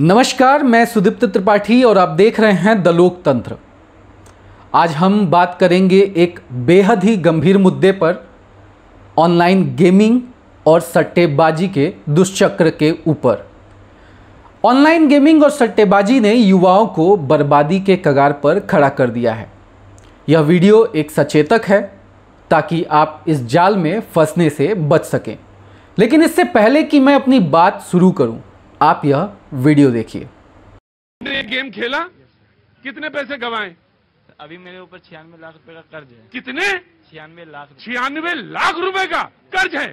नमस्कार मैं सुदीप्त त्रिपाठी और आप देख रहे हैं द लोकतंत्र आज हम बात करेंगे एक बेहद ही गंभीर मुद्दे पर ऑनलाइन गेमिंग और सट्टेबाजी के दुष्चक्र के ऊपर ऑनलाइन गेमिंग और सट्टेबाजी ने युवाओं को बर्बादी के कगार पर खड़ा कर दिया है यह वीडियो एक सचेतक है ताकि आप इस जाल में फंसने से बच सकें लेकिन इससे पहले कि मैं अपनी बात शुरू करूं, आप यह वीडियो देखिए ये गेम खेला कितने पैसे गवाए अभी मेरे ऊपर छियानवे लाख रुपए का कर्ज है कितने छियानवे लाख छियानवे लाख रुपए का कर्ज है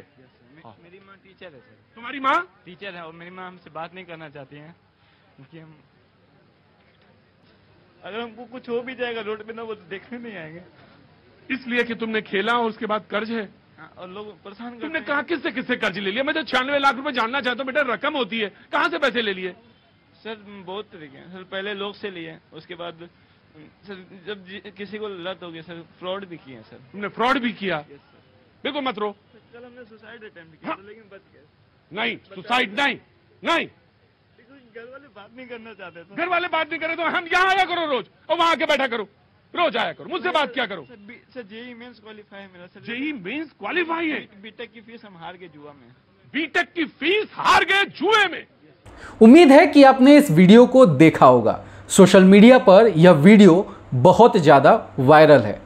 हाँ। मेरी माँ टीचर है सर तुम्हारी माँ टीचर है और मेरी माँ हमसे बात नहीं करना चाहती है क्योंकि हम अगर हमको कुछ हो भी जाएगा रोड पे ना वो तो देखने नहीं आएंगे इसलिए कि तुमने खेला और उसके बाद कर्ज है हाँ, और लोग परेशान तुमने कहा किससे किससे कर्ज ले लिया मैं तो छियानवे लाख रुपए जानना चाहता हूँ बेटा रकम होती है कहाँ से पैसे ले लिए सर बहुत तरीके हैं सर पहले लोग से लिए उसके बाद हम्म, सर जब किसी को लत हो गया सर फ्रॉड भी किए सर तुमने फ्रॉड भी किया बिल्कुल मत रो कल हमने सुसाइड अटेम्प्ट किया हाँ। लेकिन बच गए नहीं सुसाइड नहीं नहीं घर वाले बात नहीं करना चाहते तो। घर वाले बात नहीं करे तो हम यहाँ आया करो रोज और वहाँ आके बैठा करो रो जाया करो मुझसे बात क्या करो जेई मेन्स क्वालिफाई मेरा सर जेई मेंस क्वालिफाई है बीटेक की फीस हम हार गए जुआ में बीटेक की फीस हार गए जुए में उम्मीद है कि आपने इस वीडियो को देखा होगा सोशल मीडिया पर यह वीडियो बहुत ज़्यादा वायरल है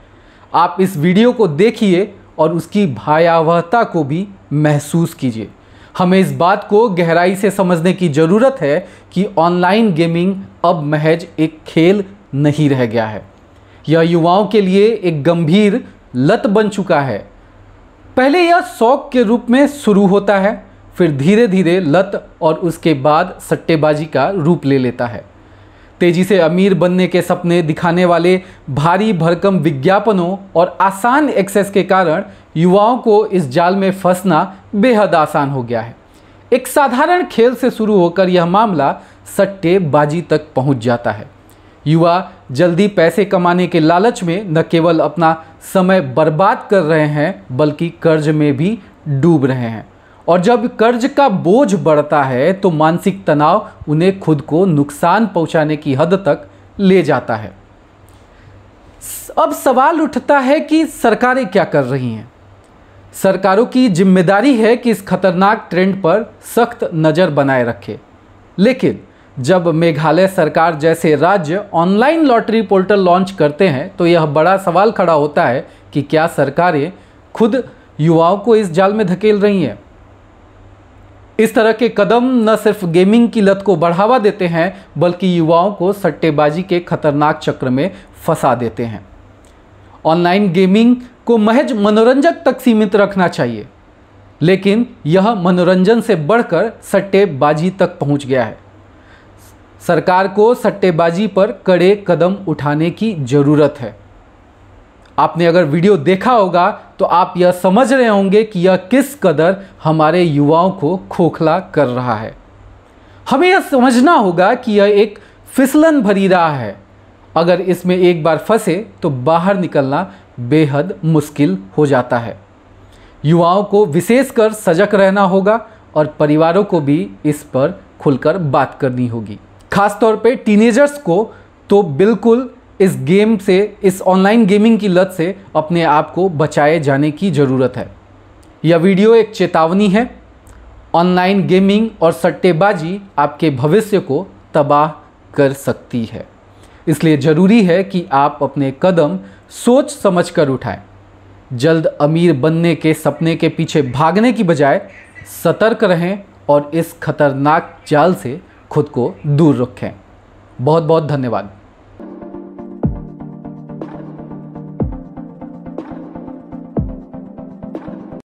आप इस वीडियो को देखिए और उसकी भयावहता को भी महसूस कीजिए हमें इस बात को गहराई से समझने की ज़रूरत है कि ऑनलाइन गेमिंग अब महज एक खेल नहीं रह गया है यह युवाओं के लिए एक गंभीर लत बन चुका है पहले यह शौक के रूप में शुरू होता है फिर धीरे धीरे लत और उसके बाद सट्टेबाजी का रूप ले लेता है तेजी से अमीर बनने के सपने दिखाने वाले भारी भरकम विज्ञापनों और आसान एक्सेस के कारण युवाओं को इस जाल में फंसना बेहद आसान हो गया है एक साधारण खेल से शुरू होकर यह मामला सट्टेबाजी तक पहुंच जाता है युवा जल्दी पैसे कमाने के लालच में न केवल अपना समय बर्बाद कर रहे हैं बल्कि कर्ज में भी डूब रहे हैं और जब कर्ज का बोझ बढ़ता है तो मानसिक तनाव उन्हें खुद को नुकसान पहुंचाने की हद तक ले जाता है अब सवाल उठता है कि सरकारें क्या कर रही हैं सरकारों की जिम्मेदारी है कि इस खतरनाक ट्रेंड पर सख्त नज़र बनाए रखे लेकिन जब मेघालय सरकार जैसे राज्य ऑनलाइन लॉटरी पोर्टल लॉन्च करते हैं तो यह बड़ा सवाल खड़ा होता है कि क्या सरकारें खुद युवाओं को इस जाल में धकेल रही हैं इस तरह के कदम न सिर्फ गेमिंग की लत को बढ़ावा देते हैं बल्कि युवाओं को सट्टेबाजी के खतरनाक चक्र में फंसा देते हैं ऑनलाइन गेमिंग को महज मनोरंजक तक सीमित रखना चाहिए लेकिन यह मनोरंजन से बढ़कर सट्टेबाजी तक पहुंच गया है सरकार को सट्टेबाजी पर कड़े कदम उठाने की ज़रूरत है आपने अगर वीडियो देखा होगा तो आप यह समझ रहे होंगे कि यह किस कदर हमारे युवाओं को खोखला कर रहा है हमें यह समझना होगा कि यह एक फिसलन भरी राह है अगर इसमें एक बार फंसे तो बाहर निकलना बेहद मुश्किल हो जाता है युवाओं को विशेषकर सजग रहना होगा और परिवारों को भी इस पर खुलकर बात करनी होगी ख़ास तौर पे टीनेजर्स को तो बिल्कुल इस गेम से इस ऑनलाइन गेमिंग की लत से अपने आप को बचाए जाने की ज़रूरत है यह वीडियो एक चेतावनी है ऑनलाइन गेमिंग और सट्टेबाजी आपके भविष्य को तबाह कर सकती है इसलिए ज़रूरी है कि आप अपने कदम सोच समझ कर उठाएँ जल्द अमीर बनने के सपने के पीछे भागने की बजाय सतर्क रहें और इस खतरनाक जाल से खुद को दूर रखें बहुत बहुत धन्यवाद